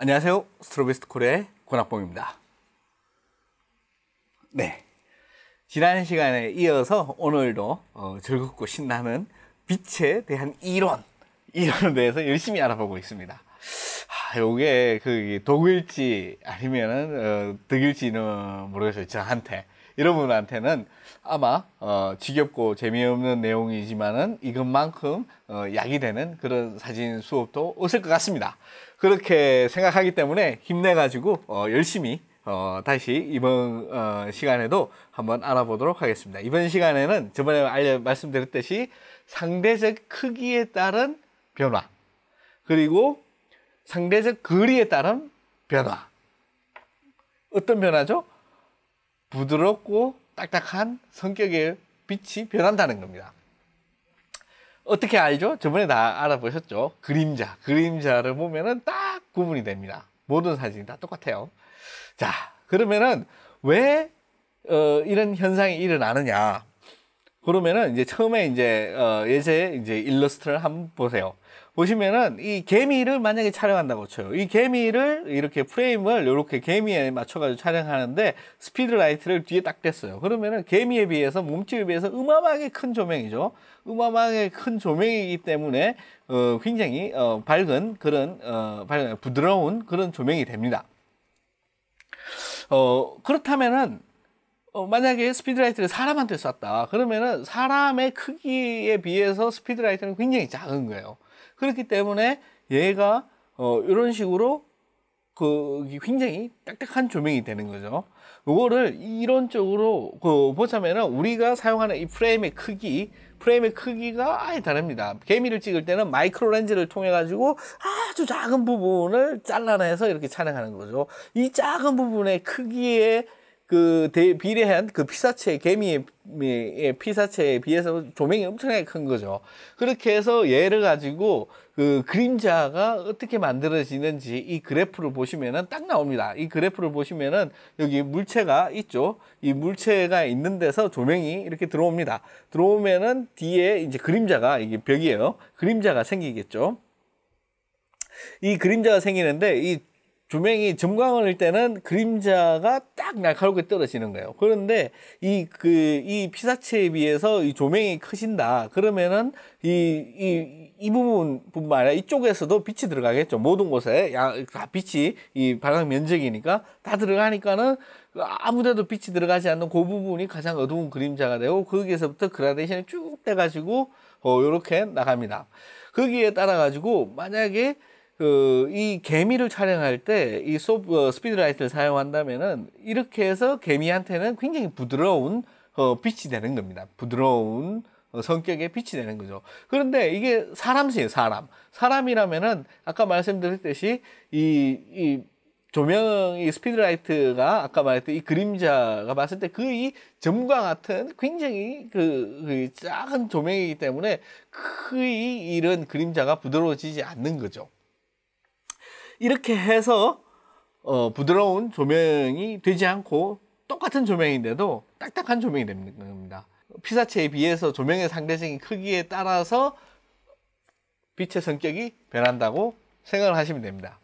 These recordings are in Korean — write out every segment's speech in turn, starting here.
안녕하세요. 스트로베스트 콜의 권학봉입니다. 네. 지난 시간에 이어서 오늘도 어, 즐겁고 신나는 빛에 대한 이론, 이론에 대해서 열심히 알아보고 있습니다. 아, 요게 그 독일지 아니면은 어, 덕일지는 모르겠어요. 저한테. 여러분한테는 아마 어, 지겹고 재미없는 내용이지만은 이것만큼 어, 약이 되는 그런 사진 수업도 없을 것 같습니다. 그렇게 생각하기 때문에 힘내가지고 어, 열심히 어, 다시 이번 어, 시간에도 한번 알아보도록 하겠습니다. 이번 시간에는 저번에 알려 말씀드렸듯이 상대적 크기에 따른 변화 그리고 상대적 거리에 따른 변화 어떤 변화죠? 부드럽고 딱딱한 성격의 빛이 변한다는 겁니다. 어떻게 알죠? 저번에 다 알아보셨죠? 그림자. 그림자를 보면은 딱 구분이 됩니다. 모든 사진이 다 똑같아요. 자, 그러면은 왜 어, 이런 현상이 일어나느냐? 그러면은 이제 처음에 이제 어, 예제 이제 일러스트를 한번 보세요. 보시면은 이 개미를 만약에 촬영한다고 쳐요. 이 개미를 이렇게 프레임을 이렇게 개미에 맞춰가지고 촬영하는데 스피드라이트를 뒤에 딱 댔어요. 그러면은 개미에 비해서 몸집에 비해서 음암하게 큰 조명이죠. 음암하게 큰 조명이기 때문에 어, 굉장히 어, 밝은 그런 어, 밝은 부드러운 그런 조명이 됩니다. 어, 그렇다면은 어, 만약에 스피드라이트를 사람한테 쐈다 그러면은 사람의 크기에 비해서 스피드라이트는 굉장히 작은 거예요. 그렇기 때문에 얘가 어, 이런 식으로 그 굉장히 딱딱한 조명이 되는 거죠. 이거를 이론적으로 그 보자면은 우리가 사용하는 이 프레임의 크기, 프레임의 크기가 아예 다릅니다. 개미를 찍을 때는 마이크로 렌즈를 통해 가지고 아주 작은 부분을 잘라내서 이렇게 촬영하는 거죠. 이 작은 부분의 크기에 그 대, 비례한 그 피사체 개미의 예, 피사체에 비해서 조명이 엄청나게 큰 거죠. 그렇게 해서 얘를 가지고 그 그림자가 어떻게 만들어지는지 이 그래프를 보시면은 딱 나옵니다. 이 그래프를 보시면은 여기 물체가 있죠. 이 물체가 있는 데서 조명이 이렇게 들어옵니다. 들어오면은 뒤에 이제 그림자가 이게 벽이에요. 그림자가 생기겠죠. 이 그림자가 생기는데 이 조명이 점광을 때는 그림자가 딱 날카롭게 떨어지는 거예요. 그런데 이 그이 그, 이 피사체에 비해서 이 조명이 커진다. 그러면은 이이이 이, 이 부분뿐만 아니라 이쪽에서도 빛이 들어가겠죠. 모든 곳에 야, 다 빛이 이 발광 면적이니까 다 들어가니까는 아무데도 빛이 들어가지 않는 그 부분이 가장 어두운 그림자가 되고 거기에서부터 그라데이션이 쭉 떼가지고 어 요렇게 나갑니다. 거기에 따라 가지고 만약에 그이 개미를 촬영할 때이 어, 스피드라이트를 사용한다면은 이렇게 해서 개미한테는 굉장히 부드러운 어, 빛이 되는 겁니다. 부드러운 어, 성격의 빛이 되는 거죠. 그런데 이게 사람이에요, 사람. 사람이라면은 아까 말씀드렸듯이 이, 이 조명, 이 스피드라이트가 아까 말했던 이 그림자가 봤을 때 그 이 점과 같은 굉장히 그, 그 작은 조명이기 때문에 크그 이런 그림자가 부드러워지지 않는 거죠. 이렇게 해서 어, 부드러운 조명이 되지 않고 똑같은 조명인데도 딱딱한 조명이 되는 겁니다. 피사체에 비해서 조명의 상대적인 크기에 따라서 빛의 성격이 변한다고 생각을 하시면 됩니다.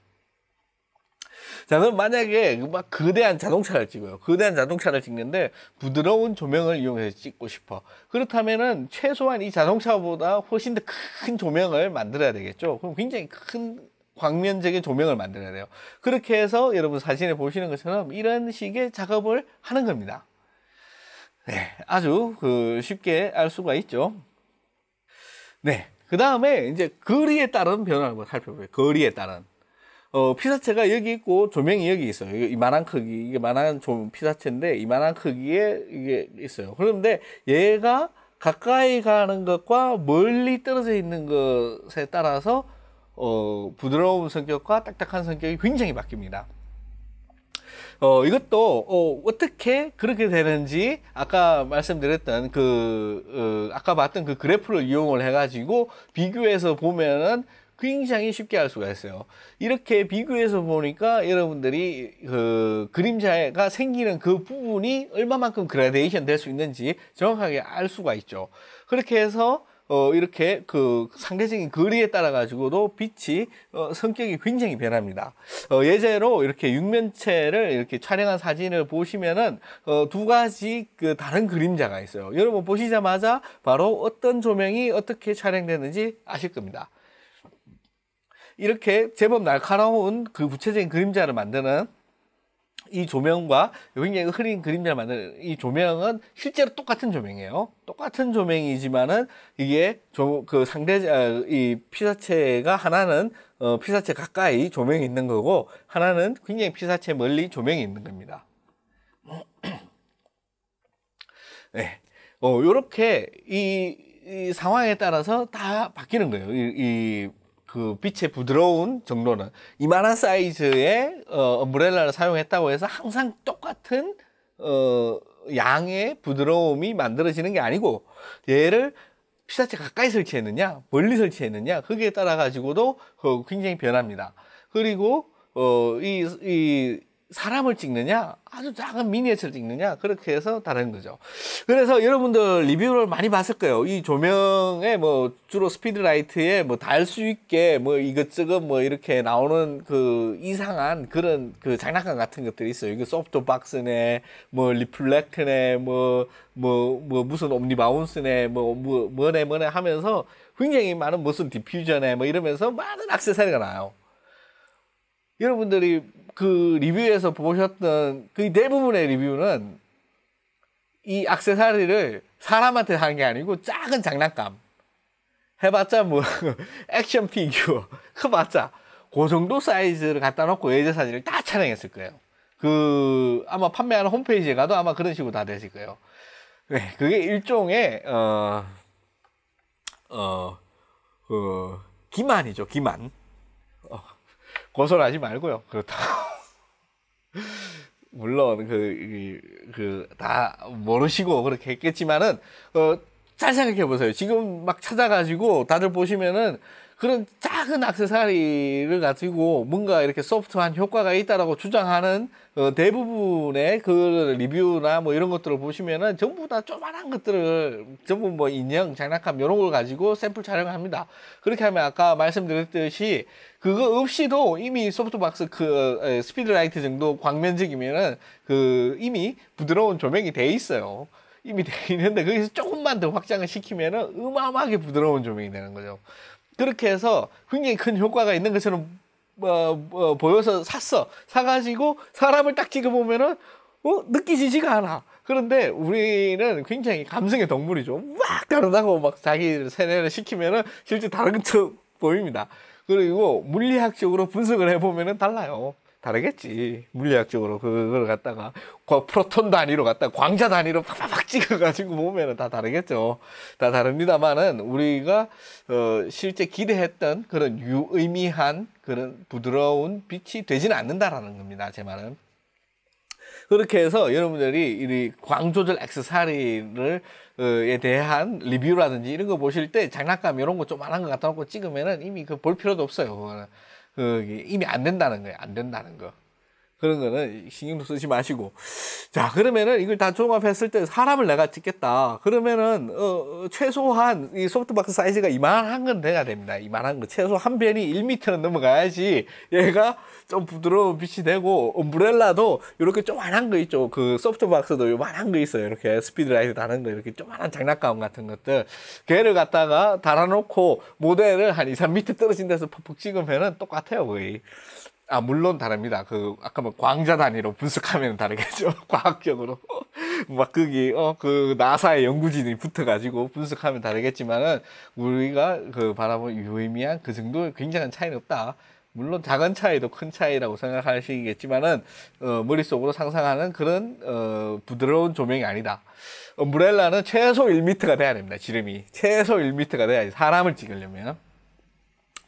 자, 그럼 만약에 막 거대한 자동차를 찍어요. 거대한 자동차를 찍는데 부드러운 조명을 이용해서 찍고 싶어. 그렇다면은 최소한 이 자동차보다 훨씬 더 큰 조명을 만들어야 되겠죠. 그럼 굉장히 큰 광면적인 조명을 만들어야 돼요. 그렇게 해서 여러분 사진에 보시는 것처럼 이런 식의 작업을 하는 겁니다. 네, 아주 그 쉽게 알 수가 있죠. 네, 그 다음에 이제 거리에 따른 변화를 한번 살펴볼게요. 거리에 따른. 어, 피사체가 여기 있고 조명이 여기 있어요. 이만한 크기, 이게 만한 피사체인데 이만한 크기에 이게 있어요. 그런데 얘가 가까이 가는 것과 멀리 떨어져 있는 것에 따라서 어, 부드러운 성격과 딱딱한 성격이 굉장히 바뀝니다. 어, 이것도 어, 어떻게 그렇게 되는지 아까 말씀드렸던 그 어, 아까 봤던 그 그래프를 이용을 해가지고 비교해서 보면은 굉장히 쉽게 할 수가 있어요. 이렇게 비교해서 보니까 여러분들이 그 그림자가 생기는 그 부분이 얼마만큼 그라데이션 될 수 있는지 정확하게 알 수가 있죠. 그렇게 해서 어, 이렇게 그 상대적인 거리에 따라 가지고도 빛이 어, 성격이 굉장히 변합니다. 어, 예제로 이렇게 육면체를 이렇게 촬영한 사진을 보시면은 어, 두 가지 그 다른 그림자가 있어요. 여러분 보시자마자 바로 어떤 조명이 어떻게 촬영되는지 아실 겁니다. 이렇게 제법 날카로운 그 구체적인 그림자를 만드는 이 조명과 굉장히 흐린 그림자를 만드는 이 조명은 실제로 똑같은 조명이에요. 똑같은 조명이지만은 이게 조, 그상대이 아, 피사체가 하나는 어, 피사체 가까이 조명이 있는 거고 하나는 굉장히 피사체 멀리 조명이 있는 겁니다. 네, 어 요렇게 이, 이, 상황에 따라서 다 바뀌는 거예요. 이, 이그 빛의 부드러운 정도는 이만한 사이즈의 어, 브렐라를 사용했다고 해서 항상 똑같은 어, 양의 부드러움이 만들어지는 게 아니고 얘를 피사체 가까이 설치했느냐 멀리 설치했느냐 거기에 따라 가지고도 어, 굉장히 변합니다. 그리고 어, 이, 이 사람을 찍느냐 아주 작은 미니어처를 찍느냐 그렇게 해서 다른 거죠 그래서 여러분들 리뷰를 많이 봤을 거예요 이 조명에 뭐 주로 스피드라이트에 뭐 달 수 있게 뭐 이것저것 뭐 이렇게 나오는 그 이상한 그런 그 장난감 같은 것들이 있어요 이거 소프트 박스네 뭐 리플렉트네 뭐 뭐뭐 뭐, 뭐, 무슨 옴니바운스네 뭐, 뭐 뭐네 뭐네 하면서 굉장히 많은 무슨 디퓨저네 뭐 이러면서 많은 악세사리가 나요 여러분들이 그 리뷰에서 보셨던 그 대부분의 리뷰는 이 악세사리를 사람한테 하는 게 아니고 작은 장난감 해봤자 뭐 액션 피규어 해봤자 그 정도 사이즈를 갖다 놓고 예제 사진을 다 촬영했을 거예요. 그 아마 판매하는 홈페이지에 가도 아마 그런 식으로 다 되실 거예요. 네, 그게 일종의 어 어 그 기만이죠 기만. 고소하지 말고요. 그렇다. 물론 그그다 모르시고 그렇게 했겠지만은 어, 잘 생각해 보세요. 지금 막 찾아가지고 다들 보시면은 그런 작은 악세사리를 가지고 뭔가 이렇게 소프트한 효과가 있다라고 주장하는 어, 대부분의 그 리뷰나 뭐 이런 것들을 보시면은 전부 다 조만한 것들을 전부 뭐 인형, 장난감 이런 걸 가지고 샘플 촬영을 합니다. 그렇게 하면 아까 말씀드렸듯이 그거 없이도 이미 소프트박스 그 스피드라이트 정도 광면적이면은 그 이미 부드러운 조명이 돼 있어요. 이미 돼 있는데 거기서 조금만 더 확장을 시키면은 어마어마하게 부드러운 조명이 되는 거죠. 그렇게 해서 굉장히 큰 효과가 있는 것처럼 어, 어, 보여서 샀어. 사가지고 사람을 딱 찍어보면은 어, 느끼지지가 않아. 그런데 우리는 굉장히 감성의 동물이죠. 막 다르다고 막 자기를 세뇌를 시키면은 실제 다른 것 보입니다. 그리고 물리학적으로 분석을 해보면은 달라요. 다르겠지. 물리학적으로 그걸 갖다가 프로톤 단위로 갖다가 광자 단위로 팍팍팍 찍어가지고 보면은 다 다르겠죠. 다 다릅니다만은 우리가 어, 실제 기대했던 그런 유의미한 그런 부드러운 빛이 되지는 않는다라는 겁니다. 제 말은. 그렇게 해서 여러분들이 이 광조절 액세서리를 어, 에 대한 리뷰라든지 이런 거 보실 때 장난감 이런 거 좀안한거 갖다 놓고 찍으면은 이미 그 볼 필요도 없어요. 그거는. 그 이미 안 된다는 거예요. 안 된다는 거. 그런 거는 신경도 쓰지 마시고. 자, 그러면은 이걸 다 종합했을 때 사람을 내가 찍겠다. 그러면은, 어, 어, 최소한 이 소프트박스 사이즈가 이만한 건 돼야 됩니다. 이만한 거. 최소 한 변이 1터는 넘어가야지 얘가 좀 부드러운 빛이 되고, 엄브렐라도 이렇게 조만한 거 있죠. 그 소프트박스도 요만한 거 있어요. 이렇게 스피드라이트 다는 거, 이렇게 조만한 장난감 같은 것들. 걔를 갖다가 달아놓고 모델을 한 2, 3터 떨어진 데서 퍽퍽 찍으면은 똑같아요, 거의. 아 물론 다릅니다. 그 아까 뭐 광자 단위로 분석하면 다르겠죠. 과학적으로 막 거기 어그 나사의 연구진이 붙어가지고 분석하면 다르겠지만은 우리가 그 바라본 유의미한 그 정도 굉장한 차이는 없다. 물론 작은 차이도 큰 차이라고 생각하시겠지만은 어, 머릿속으로 상상하는 그런 어, 부드러운 조명이 아니다. 엄브렐라는 최소 1터가 돼야 됩니다. 지름이 최소 1터가 돼야지 사람을 찍으려면.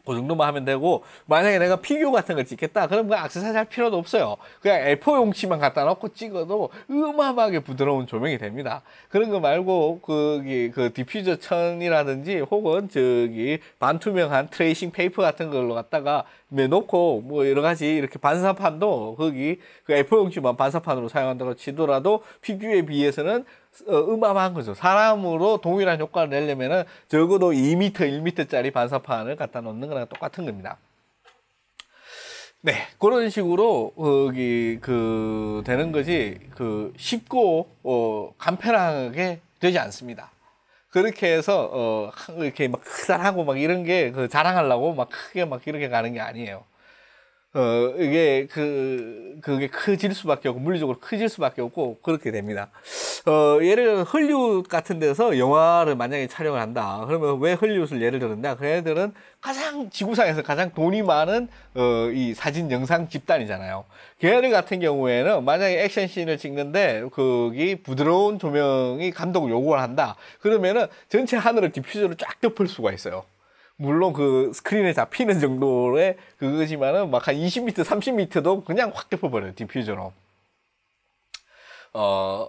그 정도만 하면 되고 만약에 내가 피규어 같은 걸 찍겠다 그럼 그 악세사리 할 필요도 없어요 그냥 A4 용지만 갖다 놓고 찍어도 음암하게 부드러운 조명이 됩니다 그런 거 말고 그기 그 디퓨저 천이라든지 혹은 저기 반투명한 트레이싱 페이퍼 같은 걸로 갖다가 놓고 뭐 여러 가지 이렇게 반사판도 거기 그 F60만 반사판으로 사용한다고 치더라도 PQ에 비해서는 어, 음암한 거죠. 사람으로 동일한 효과를 내려면은 적어도 2m, 1m짜리 반사판을 갖다 놓는 거랑 똑같은 겁니다. 네, 그런 식으로 거기 그 되는 것이 그 쉽고 어, 간편하게 되지 않습니다. 그렇게 해서 어 이렇게 막 크산하고 막 이런 게그 자랑하려고 막 크게 막 이렇게 가는 게 아니에요. 어, 이게 그, 그게 커질 수밖에 없고, 물리적으로 커질 수밖에 없고, 그렇게 됩니다. 어, 예를 들면 헐리웃 같은 데서 영화를 만약에 촬영을 한다. 그러면 왜 헐리웃을 예를 들었냐? 그 애들은 가장 지구상에서 가장 돈이 많은, 어, 이 사진 영상 집단이잖아요. 걔들 같은 경우에는 만약에 액션 씬을 찍는데, 거기 부드러운 조명이 감독을 요구를 한다. 그러면은 전체 하늘을 디퓨저로 쫙 덮을 수가 있어요. 물론 그 스크린에 잡히는 정도의 그 그것이면은 막 한 20m, 30m도 그냥 확 덮어버려요, 디퓨저로. 어,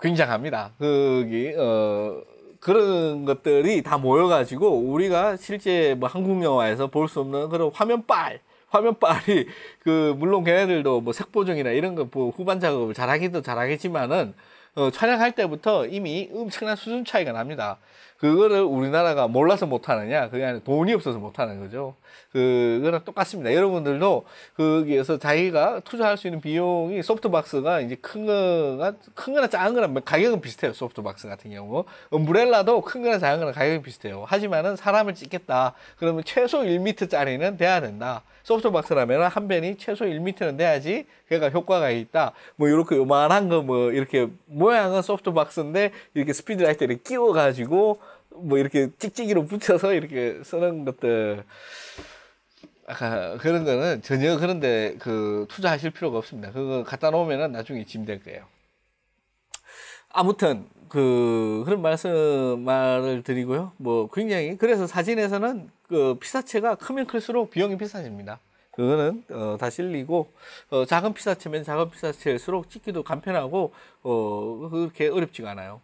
굉장합니다. 그기 어, 그런 것들이 다 모여가지고 우리가 실제 뭐 한국 영화에서 볼 수 없는 그런 화면빨, 화면빨이 그 물론 걔네들도 뭐 색보정이나 이런 거뭐 후반 작업을 잘하기도 잘하겠지만은 어, 촬영할 때부터 이미 엄청난 수준 차이가 납니다. 그거를 우리나라가 몰라서 못하느냐 그게 아니라 돈이 없어서 못하는 거죠 그거랑 똑같습니다 여러분들도 거기에서 자기가 투자할 수 있는 비용이 소프트박스가 이제 큰 거가 큰 거나 작은 거랑 뭐 가격은 비슷해요 소프트박스 같은 경우 엄브렐라도 큰 거나 작은 거랑 가격이 비슷해요 하지만은 사람을 찍겠다 그러면 최소 1미터짜리는 돼야 된다 소프트박스라면 한 변이 최소 1미터는 돼야지 그러니까 효과가 있다 뭐 이렇게 요만한 거 뭐 이렇게 모양은 소프트박스인데 이렇게 스피드라이트를 끼워 가지고 뭐 이렇게 찍찍이로 붙여서 이렇게 쓰는 것들 아까 그런 거는 전혀 그런데 그 투자하실 필요가 없습니다. 그거 갖다 놓으면은 나중에 짐 될 거예요. 아무튼 그 그런 말씀 말을 드리고요. 뭐 굉장히 그래서 사진에서는 그 피사체가 크면 클수록 비용이 비싸집니다. 그거는 어, 다 실리고 어, 작은 피사체면 작은 피사체일수록 찍기도 간편하고 어, 그렇게 어렵지가 않아요.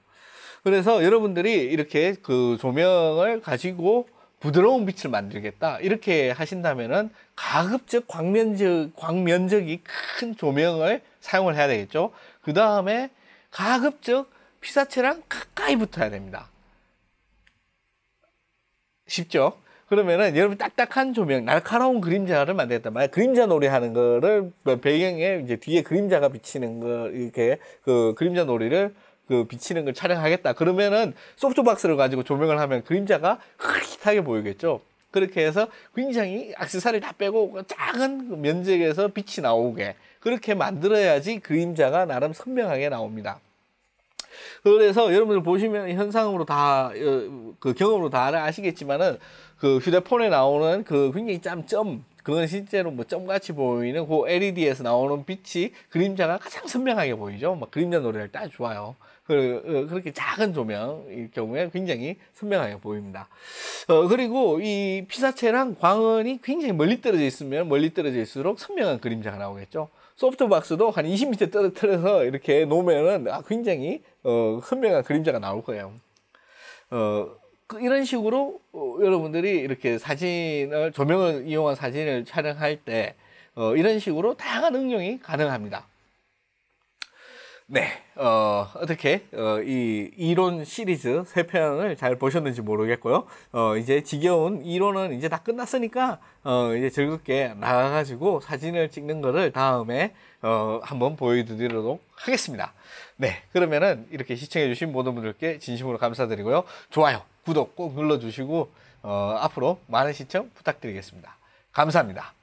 그래서 여러분들이 이렇게 그 조명을 가지고 부드러운 빛을 만들겠다 이렇게 하신다면은 가급적 광면적 광면적이 큰 조명을 사용을 해야 되겠죠. 그 다음에 가급적 피사체랑 가까이 붙어야 됩니다. 쉽죠? 그러면은 여러분 딱딱한 조명, 날카로운 그림자를 만들겠다. 만약 그림자 놀이하는 거를 그 배경에 이제 뒤에 그림자가 비치는 거 이렇게 그 그림자 놀이를 그 비치는 걸 촬영하겠다. 그러면은 소프트박스를 가지고 조명을 하면 그림자가 흐릿하게 보이겠죠. 그렇게 해서 굉장히 악세사리 다 빼고 그 작은 그 면적에서 빛이 나오게 그렇게 만들어야지 그림자가 나름 선명하게 나옵니다. 그래서 여러분들 보시면 현상으로 다그 어, 경험으로 다 아시겠지만은 그 휴대폰에 나오는 그 굉장히 짬점 그건 실제로 뭐 점같이 보이는 그 LED에서 나오는 빛이 그림자가 가장 선명하게 보이죠. 막 그림자 노래를 딱 좋아요. 그, 어, 그렇게 작은 조명일 경우에 굉장히 선명하게 보입니다. 어, 그리고 이 피사체랑 광원이 굉장히 멀리 떨어져 있으면 멀리 떨어져 있을수록 선명한 그림자가 나오겠죠. 소프트박스도 한 20m 떨어뜨려서 이렇게 놓으면 아, 굉장히 어, 선명한 그림자가 나올 거예요. 어, 그 이런 식으로 어, 여러분들이 이렇게 사진을 조명을 이용한 사진을 촬영할 때 어, 이런 식으로 다양한 응용이 가능합니다. 네, 어, 어떻게 어, 이 이론 시리즈 세 편을 잘 보셨는지 모르겠고요. 어, 이제 지겨운 이론은 이제 다 끝났으니까 어, 이제 즐겁게 나가가지고 사진을 찍는 거를 다음에 어, 한번 보여드리도록 하겠습니다. 네, 그러면은 이렇게 시청해주신 모든 분들께 진심으로 감사드리고요. 좋아요, 구독 꼭 눌러주시고 어, 앞으로 많은 시청 부탁드리겠습니다. 감사합니다.